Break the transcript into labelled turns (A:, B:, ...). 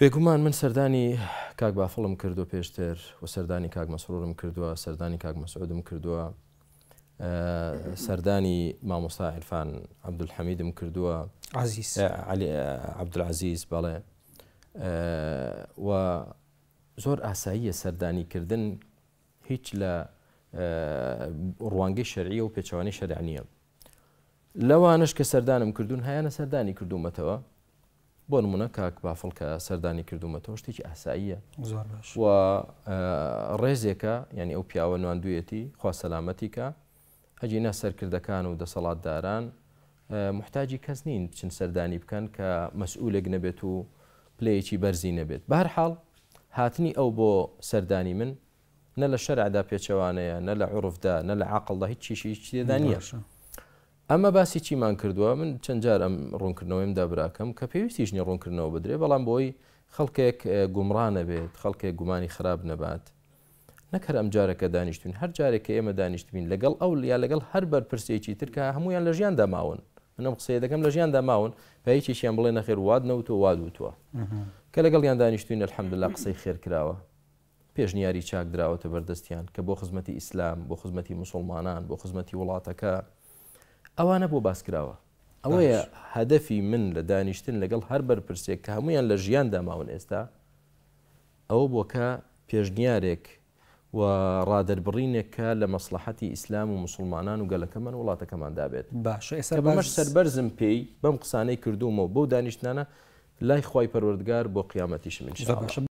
A: بێگومان من سەردانی کاک بافڵم کردو پێشتر و سەردانی کاک مەسرورم کردووە سەردانی کاک مەسعودم کردووە سەردانی مامۆستا عرفان عبدولحەمیدم کردووە عزیز عبدعزیز بەڵێ و زۆر ئاساییە سەردانیکردن هیچ لە ڕوانگەی شەرعیە و پێچوانی شەرعانیە لەوانش کە سەردانم کردوون هیانە سەردانی کردومەتەوە بۆ نمونە کاک بافڵ کە سەردانی کردومەتەوە شتێکی ئاساییە و ڕێزێکە یعنی ئەو پیاوە نواندویەتی خوا سەلامەتی کە هەجینە سەرکردەکان و دەسەڵاتداران محتاجی کەس نین بچن سەردانی بکەن کە مەسئولێک نەبێت و پلەیەکی بەرزی نەبێت بارحاڵ هاتنی ئەو بۆ سەردانی من نە لە شەرعدا پێچەوانەیە نە لە عورفدا نە لە عقلڵدا هیچ چیشی چێدانە ئەمە باسی چیمان کردووە من چەند جار ئەم ڕوونکردنەوەیم دابراکەم کە پێویستیش نیە ڕوونکردنەوە بدرێ بەڵام بۆی خەڵکێک گومڕانە بێت خەڵکێک گومانی خراپ نەبات نەکەر ئەم جارەکە دانیشتین هەر جارێکە ئێمە دانیشتبین لەگەڵ ئەو یا لەگەڵ هەر بەرپرسێکی ترکە هەمویان لە ژیاندا ماون منم قسەیە دەکەم لە ژیاندا ماون پێیکیشیان بڵێ نەخێر واد نەوتۆ وادوتوە کە لەگەڵ یان دانیشتین الحەمدللا قسەی خێر کراوە پێشنیاری چاک درراوەتە بەردەستیان کە بۆ خزمەتی ئیسلام بۆ خزمەتی مسلمانان بۆ خزمەتی وڵاتەکە ئەوانە بۆ باسکراوە ئەوەیە هەدەفی من لە دانیشتن لەگەڵ هەر بەرپرسێک کە هەمویان لە ژیان داماون ئێستا ئەوە بۆکە پێشنیارێک و ڕادربڕینێکە لە مەسلحەتی ئیسلام و مسلمانان و گەلەکەمان وڵاتەکەمان دابێت باش بەمەش سەربەرزم پێی بەم قسانەی کردومەوە بەو دانیشتانە لای خی پەروەردگار بۆ قیامەتیش من